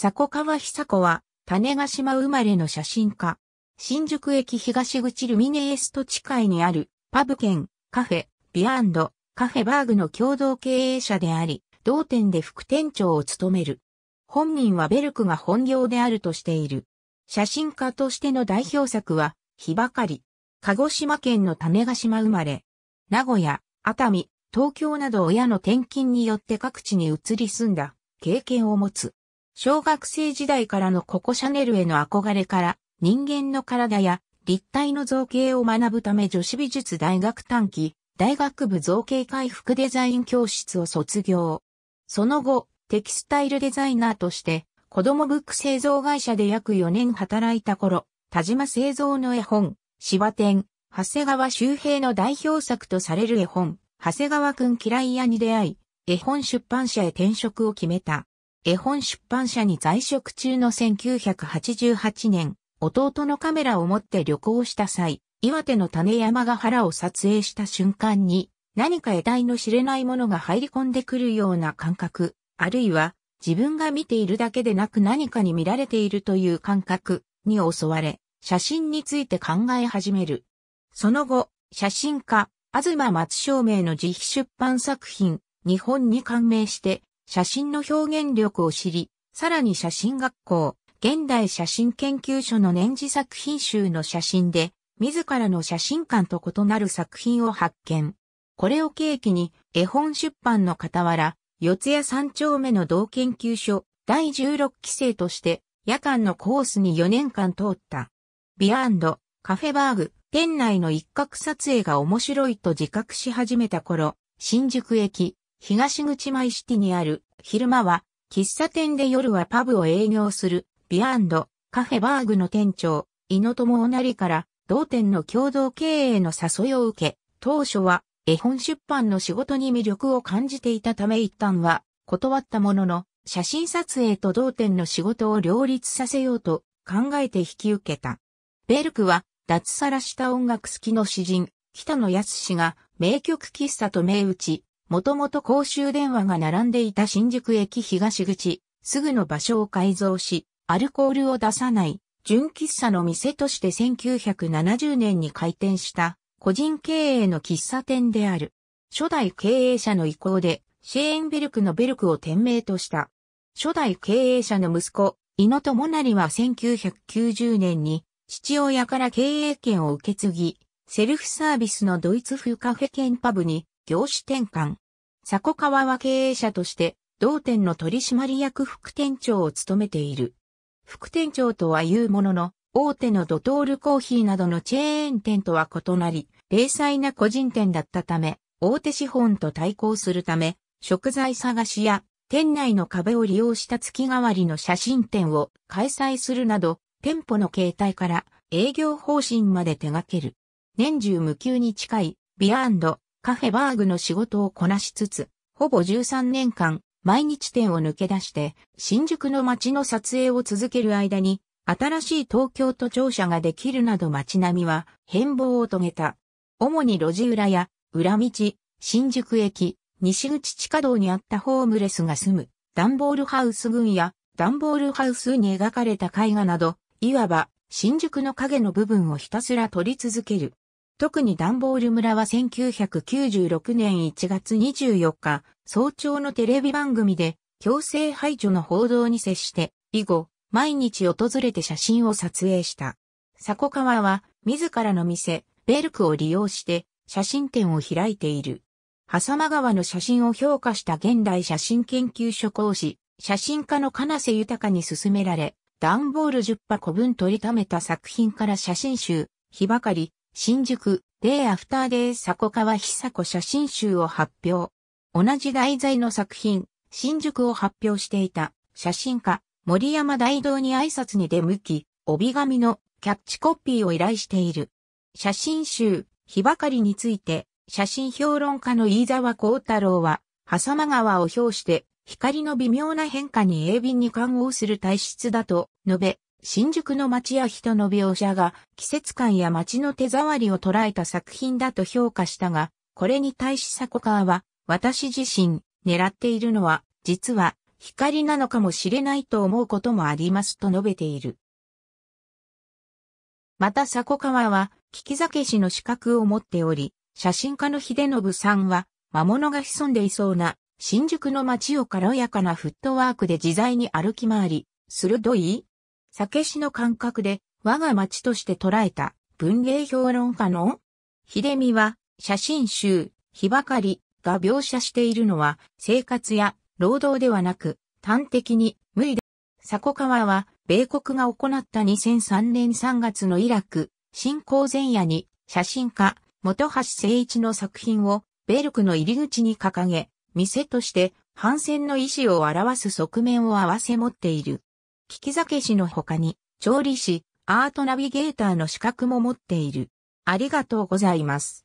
迫川久子は、種ヶ島生まれの写真家。新宿駅東口ルミネエスト地いにある、パブ兼、カフェ、ビアンド、カフェバーグの共同経営者であり、同店で副店長を務める。本人はベルクが本業であるとしている。写真家としての代表作は、日ばかり。鹿児島県の種ヶ島生まれ。名古屋、熱海、東京など親の転勤によって各地に移り住んだ経験を持つ。小学生時代からのココシャネルへの憧れから人間の体や立体の造形を学ぶため女子美術大学短期大学部造形回復デザイン教室を卒業。その後、テキスタイルデザイナーとして子供ブック製造会社で約4年働いた頃、田島製造の絵本、芝店、長谷川周平の代表作とされる絵本、長谷川くん嫌い屋に出会い、絵本出版社へ転職を決めた。絵本出版社に在職中の1988年、弟のカメラを持って旅行した際、岩手の種山が原を撮影した瞬間に、何か得体の知れないものが入り込んでくるような感覚、あるいは自分が見ているだけでなく何かに見られているという感覚に襲われ、写真について考え始める。その後、写真家、東松照明の自費出版作品、日本に感銘して、写真の表現力を知り、さらに写真学校、現代写真研究所の年次作品集の写真で、自らの写真館と異なる作品を発見。これを契機に、絵本出版の傍ら、四谷三丁目の同研究所、第16期生として、夜間のコースに4年間通った。ビアンド、カフェバーグ、店内の一角撮影が面白いと自覚し始めた頃、新宿駅、東口マイシティにある、昼間は、喫茶店で夜はパブを営業する、ビアンド、カフェバーグの店長、井野モおなりから、同店の共同経営の誘いを受け、当初は、絵本出版の仕事に魅力を感じていたため一旦は、断ったものの、写真撮影と同店の仕事を両立させようと考えて引き受けた。ベルクは、脱サラした音楽好きの詩人、北野康が名曲喫茶と銘打ち、もともと公衆電話が並んでいた新宿駅東口、すぐの場所を改造し、アルコールを出さない、純喫茶の店として1970年に開店した、個人経営の喫茶店である。初代経営者の意向で、シェーンベルクのベルクを店名とした。初代経営者の息子、井野智成は1990年に、父親から経営権を受け継ぎ、セルフサービスのドイツ風カフェ兼パブに業種転換。古川は経営者として、同店の取締役副店長を務めている。副店長とは言うものの、大手のドトールコーヒーなどのチェーン店とは異なり、零細な個人店だったため、大手資本と対抗するため、食材探しや店内の壁を利用した月替わりの写真展を開催するなど、店舗の形態から営業方針まで手掛ける。年中無休に近いビアンドカフェバーグの仕事をこなしつつ、ほぼ13年間、毎日店を抜け出して、新宿の街の撮影を続ける間に、新しい東京都庁舎ができるなど街並みは変貌を遂げた。主に路地裏や裏道、新宿駅、西口地下道にあったホームレスが住む、ダンボールハウス群やダンボールハウスに描かれた絵画など、いわば新宿の影の部分をひたすら撮り続ける。特にダンボール村は1996年1月24日、早朝のテレビ番組で強制排除の報道に接して、以後、毎日訪れて写真を撮影した。古川は、自らの店、ベルクを利用して、写真展を開いている。狭間川の写真を評価した現代写真研究所講師、写真家の金瀬豊に勧められ、ダンボール10箱分取りためた作品から写真集、日ばかり、新宿、デイアフターデイ迫川久子写真集を発表。同じ題材の作品、新宿を発表していた写真家、森山大道に挨拶に出向き、帯紙のキャッチコピーを依頼している。写真集、日ばかりについて、写真評論家の飯沢幸太郎は、狭間川を表して、光の微妙な変化に鋭敏に感応する体質だと述べ、新宿の街や人の描写が季節感や街の手触りを捉えた作品だと評価したが、これに対し迫川は、私自身、狙っているのは、実は、光なのかもしれないと思うこともありますと述べている。また迫川は、聞き酒師の資格を持っており、写真家の秀信さんは、魔物が潜んでいそうな、新宿の街を軽やかなフットワークで自在に歩き回り、鋭い酒師の感覚で我が町として捉えた文芸評論家の秀美は写真集、日ばかりが描写しているのは生活や労働ではなく端的に無理で、古川は米国が行った2003年3月のイラク侵攻前夜に写真家本橋誠一の作品をベルクの入り口に掲げ、店として反戦の意思を表す側面を合わせ持っている。聞き酒師の他に、調理師、アートナビゲーターの資格も持っている。ありがとうございます。